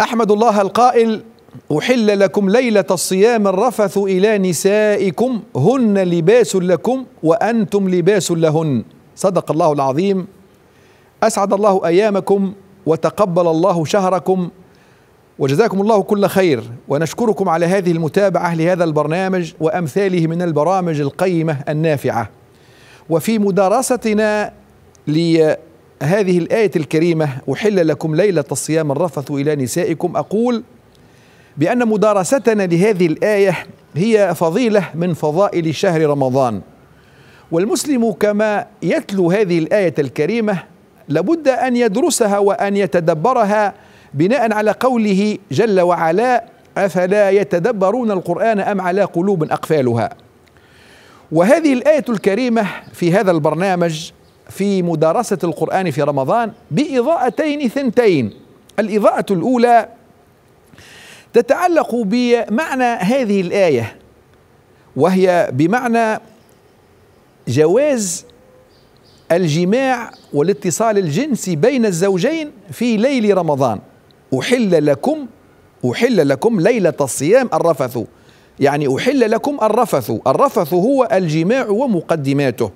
احمد الله القائل أحل لكم ليلة الصيام الرفث إلى نسائكم هن لباس لكم وأنتم لباس لهن صدق الله العظيم أسعد الله أيامكم وتقبل الله شهركم وجزاكم الله كل خير ونشكركم على هذه المتابعة لهذا البرنامج وأمثاله من البرامج القيمة النافعة وفي مدارستنا لهذه الآية الكريمة أحل لكم ليلة الصيام الرفث إلى نسائكم أقول بأن مدارستنا لهذه الآية هي فضيلة من فضائل شهر رمضان والمسلم كما يتلو هذه الآية الكريمة لابد أن يدرسها وأن يتدبرها بناء على قوله جل وعلا أفلا يتدبرون القرآن أم على قلوب أقفالها وهذه الآية الكريمة في هذا البرنامج في مدارسة القرآن في رمضان بإضاءتين ثنتين الإضاءة الأولى تتعلق بمعنى هذه الآية وهي بمعنى جواز الجماع والاتصال الجنسي بين الزوجين في ليل رمضان أحل لكم أحل لكم ليلة الصيام الرفث يعني أحل لكم الرفث الرفث هو الجماع ومقدماته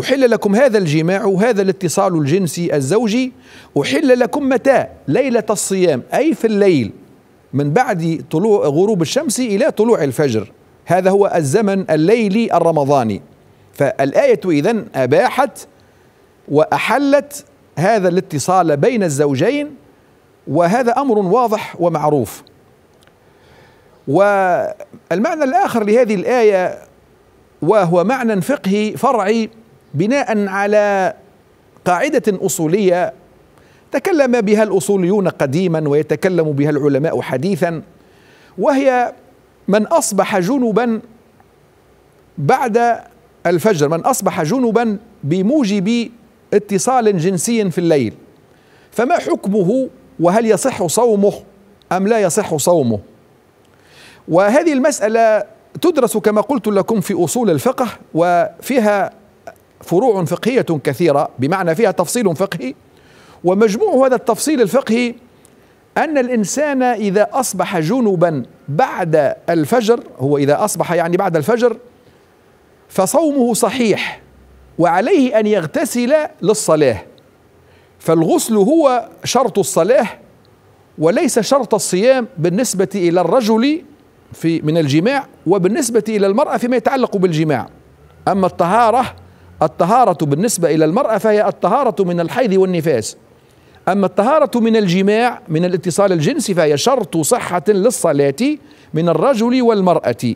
أحل لكم هذا الجماع وهذا الاتصال الجنسي الزوجي أحل لكم متى ليلة الصيام أي في الليل من بعد طلوع غروب الشمس إلى طلوع الفجر هذا هو الزمن الليلي الرمضاني فالآية اذا أباحت وأحلت هذا الاتصال بين الزوجين وهذا أمر واضح ومعروف والمعنى الآخر لهذه الآية وهو معنى فقهي فرعي بناء على قاعدة أصولية تكلم بها الاصوليون قديما ويتكلم بها العلماء حديثا وهي من اصبح جنبا بعد الفجر من اصبح جنبا بموجب اتصال جنسي في الليل فما حكمه وهل يصح صومه ام لا يصح صومه وهذه المساله تدرس كما قلت لكم في اصول الفقه وفيها فروع فقهيه كثيره بمعنى فيها تفصيل فقهي ومجموع هذا التفصيل الفقهي أن الإنسان إذا أصبح جنبا بعد الفجر هو إذا أصبح يعني بعد الفجر فصومه صحيح وعليه أن يغتسل للصلاة فالغسل هو شرط الصلاة وليس شرط الصيام بالنسبة إلى الرجل في من الجماع وبالنسبة إلى المرأة فيما يتعلق بالجماع أما الطهارة الطهارة بالنسبة إلى المرأة فهي الطهارة من الحيض والنفاس أما الطهارة من الجماع من الاتصال الجنسي فهي شرط صحة للصلاة من الرجل والمرأة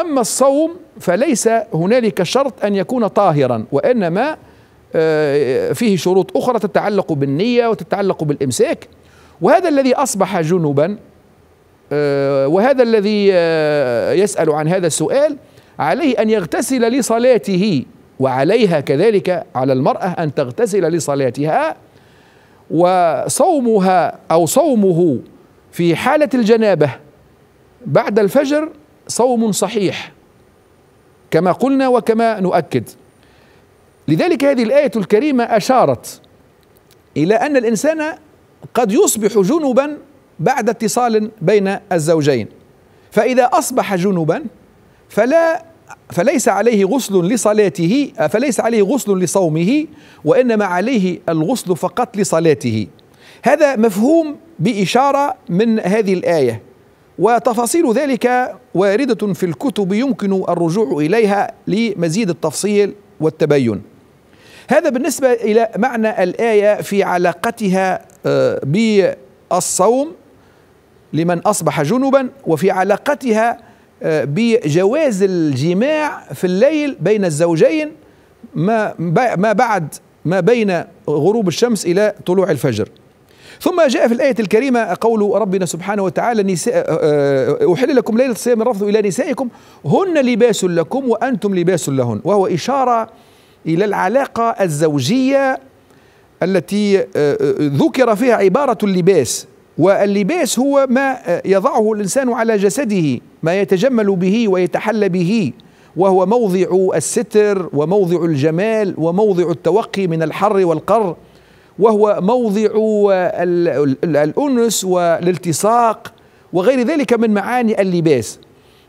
أما الصوم فليس هنالك شرط أن يكون طاهرا وإنما آه، فيه شروط أخرى تتعلق بالنية وتتعلق بالإمساك وهذا الذي أصبح جنبا آه، وهذا الذي آه، يسأل عن هذا السؤال عليه أن يغتسل لصلاته وعليها كذلك على المرأة أن تغتسل لصلاتها وصومها أو صومه في حالة الجنابة بعد الفجر صوم صحيح كما قلنا وكما نؤكد لذلك هذه الآية الكريمة أشارت إلى أن الإنسان قد يصبح جنبا بعد اتصال بين الزوجين فإذا أصبح جنبا فلا فليس عليه غسل لصلاته فليس عليه غسل لصومه وإنما عليه الغسل فقط لصلاته هذا مفهوم بإشارة من هذه الآية وتفاصيل ذلك واردة في الكتب يمكن الرجوع إليها لمزيد التفصيل والتبين هذا بالنسبة إلى معنى الآية في علاقتها آه، بالصوم لمن أصبح جنبا وفي علاقتها بجواز الجماع في الليل بين الزوجين ما ما بعد ما بين غروب الشمس الى طلوع الفجر. ثم جاء في الآية الكريمة قول ربنا سبحانه وتعالى نساء أحل لكم ليلة الصيام الرفض إلى نسائكم هن لباس لكم وأنتم لباس لهن وهو إشارة إلى العلاقة الزوجية التي ذكر فيها عبارة اللباس واللباس هو ما يضعه الانسان على جسده ما يتجمل به ويتحلى به وهو موضع الستر وموضع الجمال وموضع التوقي من الحر والقر وهو موضع الانس والالتصاق وغير ذلك من معاني اللباس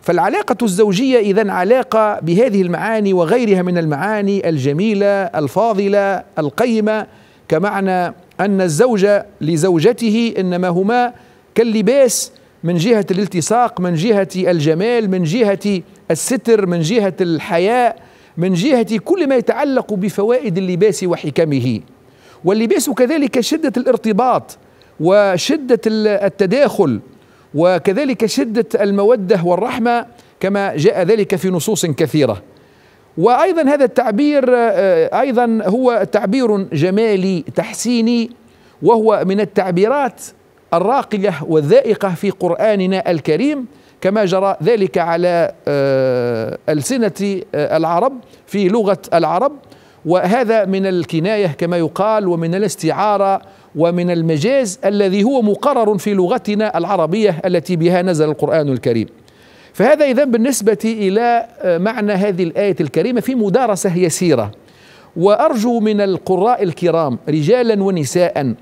فالعلاقة الزوجية إذا علاقة بهذه المعاني وغيرها من المعاني الجميلة الفاضلة القيمة كمعنى أن الزوج لزوجته إنما هما كاللباس من جهة الالتصاق من جهة الجمال من جهة الستر من جهة الحياء من جهة كل ما يتعلق بفوائد اللباس وحكمه واللباس كذلك شدة الارتباط وشدة التداخل وكذلك شدة المودة والرحمة كما جاء ذلك في نصوص كثيرة وايضا هذا التعبير آه، آه، ايضا هو تعبير جمالي تحسيني وهو من التعبيرات الراقيه والذائقه في قراننا الكريم كما جرى ذلك على آه، السنه العرب في لغه العرب وهذا من الكنايه كما يقال ومن الاستعاره ومن المجاز الذي هو مقرر في لغتنا العربيه التي بها نزل القران الكريم فهذا إذا بالنسبة إلى آه، معنى هذه الآية الكريمة في مدارسة يسيرة وأرجو من القراء الكرام رجالا ونساء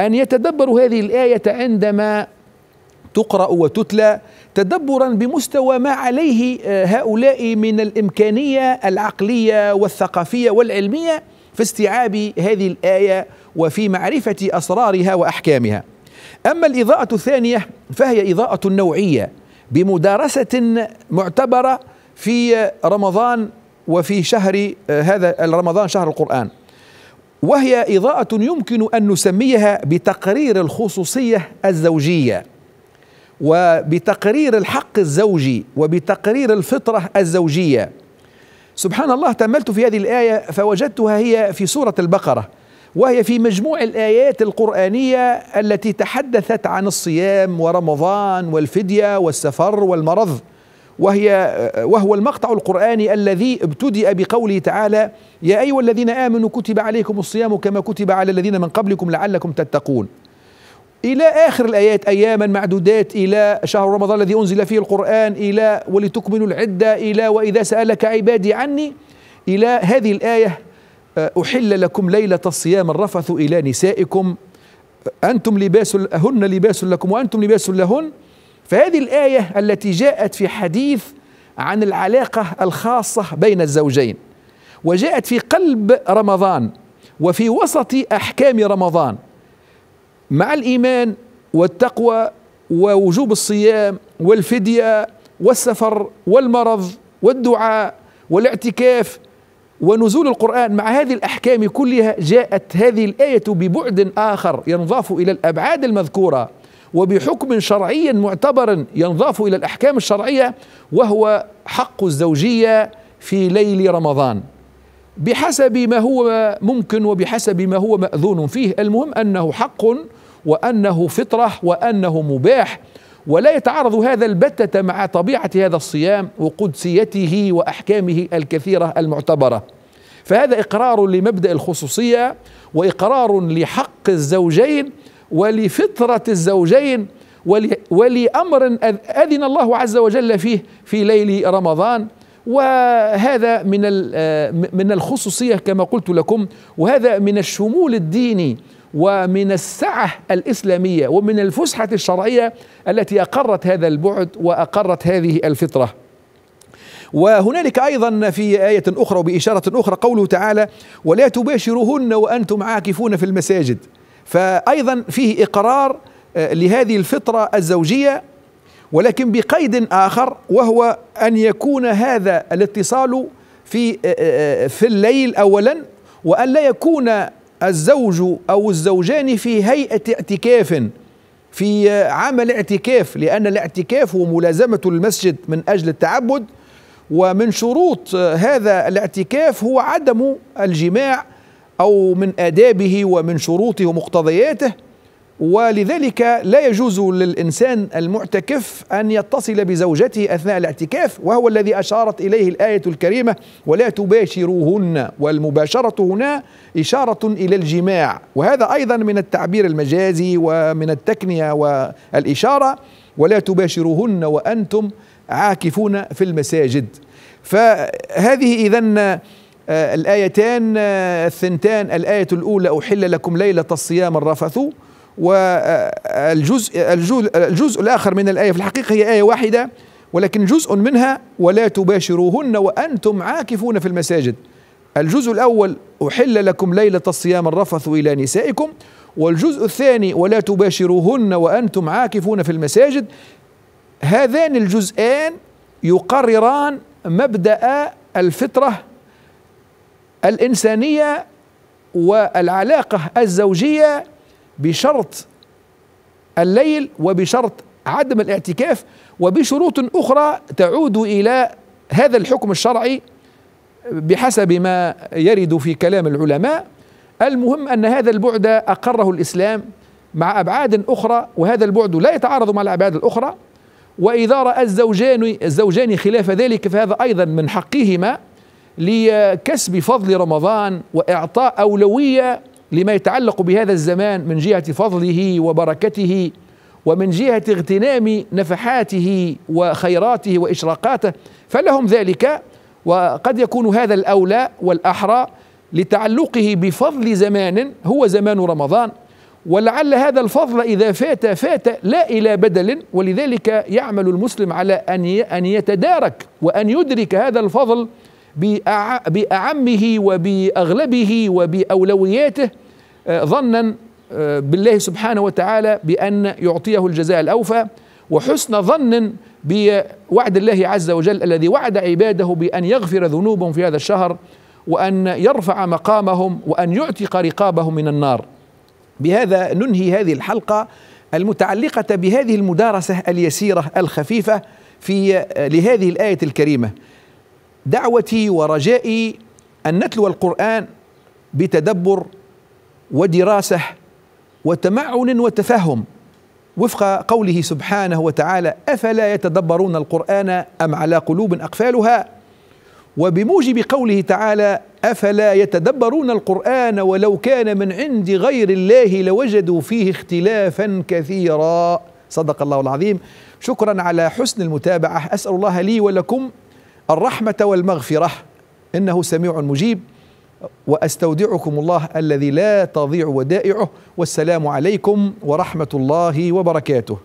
أن يتدبروا هذه الآية عندما تقرأ وتتلى تدبرا بمستوى ما عليه آه، هؤلاء من الإمكانية العقلية والثقافية والعلمية في استيعاب هذه الآية وفي معرفة أسرارها وأحكامها أما الإضاءة الثانية فهي إضاءة نوعية بمدارسة معتبرة في رمضان وفي شهر آه، هذا رمضان شهر القرآن وهي إضاءة يمكن أن نسميها بتقرير الخصوصية الزوجية وبتقرير الحق الزوجي وبتقرير الفطرة الزوجية سبحان الله تأملت في هذه الآية فوجدتها هي في سورة البقرة وهي في مجموع الآيات القرآنية التي تحدثت عن الصيام ورمضان والفدية والسفر والمرض وهي وهو المقطع القرآني الذي ابتدأ بقوله تعالى يا أيها الذين آمنوا كتب عليكم الصيام كما كتب على الذين من قبلكم لعلكم تتقون إلى آخر الآيات أياما معدودات إلى شهر رمضان الذي أنزل فيه القرآن إلى ولتكملوا العدة إلى وإذا سألك عبادي عني إلى هذه الآية أه، أحل لكم ليلة الصيام الرفث إلى نسائكم أنتم لباس هن لباس لكم وأنتم لباس لهن فهذه الآية التي جاءت في حديث عن العلاقة الخاصة بين الزوجين وجاءت في قلب رمضان وفي وسط أحكام رمضان مع الإيمان والتقوى ووجوب الصيام والفدية والسفر والمرض والدعاء والاعتكاف ونزول القرآن مع هذه الأحكام كلها جاءت هذه الآية ببعد آخر ينضاف إلى الأبعاد المذكورة وبحكم شرعي معتبر ينضاف إلى الأحكام الشرعية وهو حق الزوجية في ليل رمضان بحسب ما هو ممكن وبحسب ما هو مأذون فيه المهم أنه حق وأنه فطرة وأنه مباح ولا يتعارض هذا البتة مع طبيعة هذا الصيام وقدسيته وأحكامه الكثيرة المعتبرة فهذا إقرار لمبدأ الخصوصية وإقرار لحق الزوجين ولفطرة الزوجين ولأمر أذن الله عز وجل فيه في ليل رمضان وهذا من آه، من الخصوصية كما قلت لكم وهذا من الشمول الديني ومن السعة الإسلامية ومن الفسحة الشرعية التي أقرت هذا البعد وأقرت هذه الفطرة وهنالك أيضا في آية أخرى وبإشارة أخرى قوله تعالى ولا تباشرهن وأنتم عاكفون في المساجد فأيضا فيه إقرار آه، لهذه الفطرة الزوجية ولكن بقيد آخر وهو أن يكون هذا الاتصال في آه، آه، في الليل أولا وأن لا يكون الزوج أو الزوجان في هيئة اعتكاف في عمل اعتكاف لأن الاعتكاف هو ملازمة المسجد من أجل التعبد ومن شروط هذا الاعتكاف هو عدم الجماع أو من آدابه ومن شروطه ومقتضياته ولذلك لا يجوز للإنسان المعتكف أن يتصل بزوجته أثناء الاعتكاف وهو الذي أشارت إليه الآية الكريمة ولا تباشروهن والمباشرة هنا إشارة إلى الجماع وهذا أيضا من التعبير المجازي ومن التكنية والإشارة ولا تباشروهن وأنتم عاكفون في المساجد فهذه إذن آه، الآيتان آه، الثنتان الآية الأولى أحل لكم ليلة الصيام الرفث والجزء الجزء, الجزء الآخر من الآية في الحقيقة هي آية واحدة ولكن جزء منها ولا تباشروهن وأنتم عاكفون في المساجد الجزء الأول أحل لكم ليلة الصيام الرفث إلى نسائكم والجزء الثاني ولا تباشروهن وأنتم عاكفون في المساجد هذان الجزئان يقرران مبدأ الفطرة الإنسانية والعلاقة الزوجية بشرط الليل وبشرط عدم الاعتكاف وبشروط اخرى تعود الى هذا الحكم الشرعي بحسب ما يرد في كلام العلماء المهم ان هذا البعد اقره الاسلام مع ابعاد اخرى وهذا البعد لا يتعارض مع الابعاد الاخرى واذا راى الزوجان الزوجان خلاف ذلك فهذا ايضا من حقهما لكسب فضل رمضان واعطاء اولويه لما يتعلق بهذا الزمان من جهة فضله وبركته ومن جهة اغتنام نفحاته وخيراته وإشراقاته فلهم ذلك وقد يكون هذا الأولى والأحرى لتعلقه بفضل زمان هو زمان رمضان ولعل هذا الفضل إذا فات فات لا إلى بدل ولذلك يعمل المسلم على أن أن يتدارك وأن يدرك هذا الفضل بأعمه وبأغلبه وبأولوياته آه، ظنا آه، بالله سبحانه وتعالى بأن يعطيه الجزاء الأوفى وحسن ظن بوعد الله عز وجل الذي وعد عباده بأن يغفر ذنوبهم في هذا الشهر وأن يرفع مقامهم وأن يعتق رقابهم من النار بهذا ننهي هذه الحلقة المتعلقة بهذه المدارسة اليسيرة الخفيفة في آه، لهذه الآية الكريمة دعوتي ورجائي ان نتلو القران بتدبر ودراسه وتمعن وتفهم وفق قوله سبحانه وتعالى افلا يتدبرون القران ام على قلوب اقفالها وبموجب قوله تعالى افلا يتدبرون القران ولو كان من عند غير الله لوجدوا فيه اختلافا كثيرا صدق الله العظيم شكرا على حسن المتابعه اسال الله لي ولكم الرحمة والمغفرة إنه سميع مجيب واستودعكم الله الذي لا تضيع ودائعه والسلام عليكم ورحمه الله وبركاته.